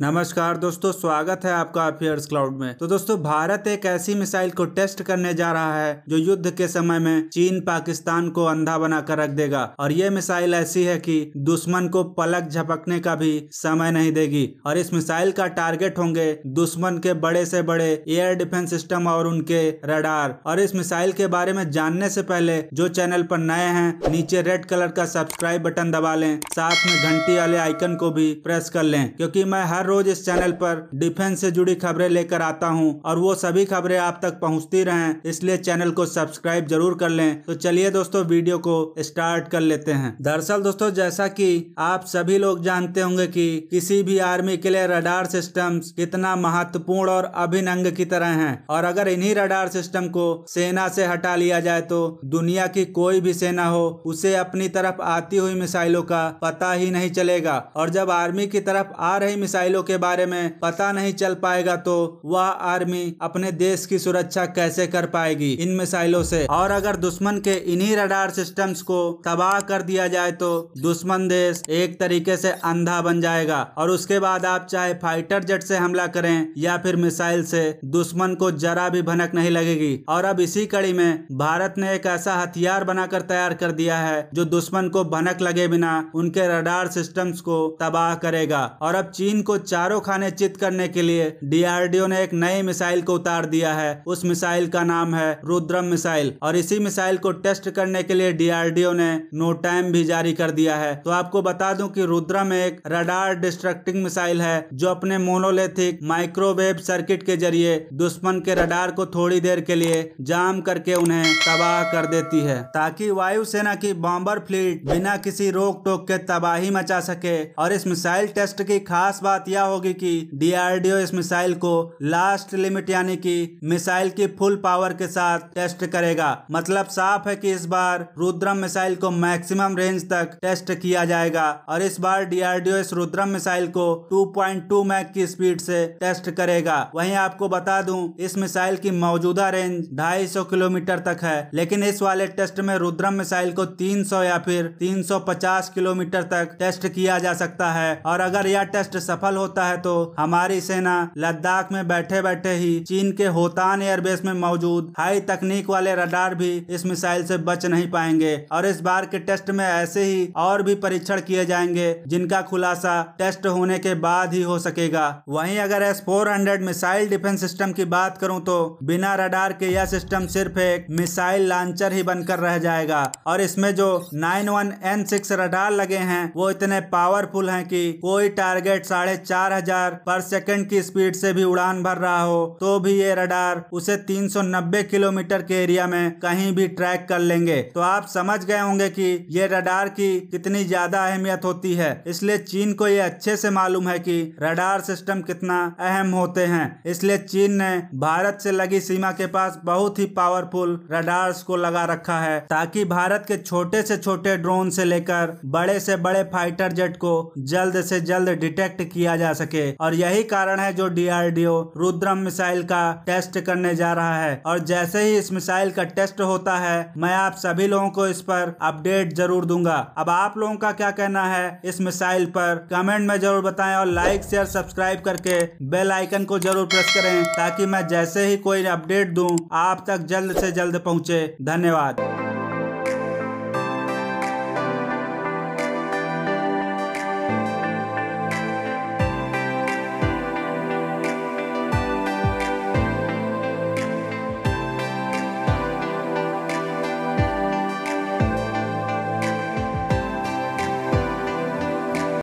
नमस्कार दोस्तों स्वागत है आपका अफेयर्स क्लाउड में तो दोस्तों भारत एक ऐसी मिसाइल को टेस्ट करने जा रहा है जो युद्ध के समय में चीन पाकिस्तान को अंधा बनाकर रख देगा और ये मिसाइल ऐसी है कि दुश्मन को पलक झपकने का भी समय नहीं देगी और इस मिसाइल का टारगेट होंगे दुश्मन के बड़े से बड़े एयर डिफेंस सिस्टम और उनके रडार और इस मिसाइल के बारे में जानने से पहले जो चैनल पर नए हैं नीचे रेड कलर का सब्सक्राइब बटन दबा लें साथ में घंटी वाले आइकन को भी प्रेस कर लें क्योंकि मैं हर रोज इस चैनल पर डिफेंस से जुड़ी खबरें लेकर आता हूं और वो सभी खबरें आप तक पहुंचती रहें इसलिए चैनल को सब्सक्राइब जरूर कर लें तो चलिए दोस्तों वीडियो को स्टार्ट कर लेते हैं दरअसल दोस्तों जैसा कि आप सभी लोग जानते होंगे कि किसी भी आर्मी के लिए रडार सिस्टम कितना महत्वपूर्ण और अभिन की तरह है और अगर इन्ही रडार सिस्टम को सेना से हटा लिया जाए तो दुनिया की कोई भी सेना हो उसे अपनी तरफ आती हुई मिसाइलों का पता ही नहीं चलेगा और जब आर्मी की तरफ आ रही मिसाइलों घायलों के बारे में पता नहीं चल पाएगा तो वह आर्मी अपने देश की सुरक्षा कैसे कर पाएगी इन मिसाइलों से और अगर दुश्मन के इन्हीं रडार सिस्टम्स को तबाह कर दिया जाए तो दुश्मन देश एक तरीके से अंधा बन जाएगा और उसके बाद आप चाहे फाइटर जेट से हमला करें या फिर मिसाइल से दुश्मन को जरा भी भनक नहीं लगेगी और अब इसी कड़ी में भारत ने एक ऐसा हथियार बनाकर तैयार कर दिया है जो दुश्मन को भनक लगे बिना उनके रडार सिस्टम्स को तबाह करेगा और अब चीन को चारों खाने चित करने के लिए डीआरडीओ ने एक नई मिसाइल को उतार दिया है उस मिसाइल का नाम है रुद्रम मिसाइल और इसी मिसाइल को टेस्ट करने के लिए डीआरडीओ ने नो टाइम भी जारी कर दिया है तो आपको बता दूं कि रुद्रम एक रडार डिस्ट्रक्टिंग मिसाइल है जो अपने मोनोलेथिक माइक्रोवेव सर्किट के जरिए दुश्मन के रडार को थोड़ी देर के लिए जाम करके उन्हें तबाह कर देती है ताकि वायुसेना की बॉम्बर फ्लीट बिना किसी रोक टोक के तबाही मचा सके और इस मिसाइल टेस्ट की खास बात यह यह होगी कि डीआरडीओ इस मिसाइल को लास्ट लिमिट यानी कि मिसाइल की फुल पावर के साथ टेस्ट करेगा मतलब साफ है कि इस बार रुद्रम मिसाइल को मैक्सिमम रेंज तक टेस्ट किया जाएगा और इस बार डीआरडीओ इस रुद्रम मिसाइल को 2.2 मैक की स्पीड से टेस्ट करेगा वहीं आपको बता दूं इस मिसाइल की मौजूदा रेंज ढाई किलोमीटर तक है लेकिन इस वाले टेस्ट में रुद्रम मिसाइल को 300 या फिर 350 किलोमीटर तक टेस्ट किया जा सकता है और अगर यह टेस्ट सफल हो होता है तो हमारी सेना लद्दाख में बैठे बैठे ही चीन के होतान एयरबेस में मौजूद हाई तकनीक वाले रडार भी इस मिसाइल से बच नहीं पाएंगे और इस बार के टेस्ट में ऐसे ही और भी परीक्षण किए जाएंगे जिनका खुलासा टेस्ट होने के बाद ही हो सकेगा वहीं अगर S four missile defence system की बात करूं तो बिना रडार के यह सिस्टम सिर्फ एक मिसाइल लॉन्चर ही बनकर रह जाएगा और इसमें जो nine one N six radar लगे हैं वो इतने पावरफुल हैं कि कोई टारगेट साढ़े चार हजार पर सेकेंड की स्पीड से भी उड़ान भर रहा हो तो भी ये रडार उसे 390 किलोमीटर के एरिया में कहीं भी ट्रैक कर लेंगे तो आप समझ गए होंगे कि ये रडार की कितनी ज्यादा अहमियत होती है इसलिए चीन को ये अच्छे से मालूम है कि रडार सिस्टम कितना अहम होते हैं इसलिए चीन ने भारत से लगी सीमा के पास बहुत ही पावरफुल रडार्स को लगा रखा है ताकि भारत के छोटे से छोटे ड्रोन से लेकर बड़े से बड़े फाइटर जेट को जल्द से जल्द डिटेक्ट किया जा सके और यही कारण है जो डीआरडीओ रुद्रम मिसाइल का टेस्ट करने जा रहा है और जैसे ही इस मिसाइल का टेस्ट होता है मैं आप सभी लोगों को इस पर अपडेट जरूर दूंगा अब आप लोगों का क्या कहना है इस मिसाइल पर कमेंट में जरूर बताएं और लाइक शेयर सब्सक्राइब करके बेल आइकन को जरूर प्रेस करें ताकि मैं जैसे ही कोई अपडेट दूं आप तक जल्द से जल्द पहुंचे धन्यवाद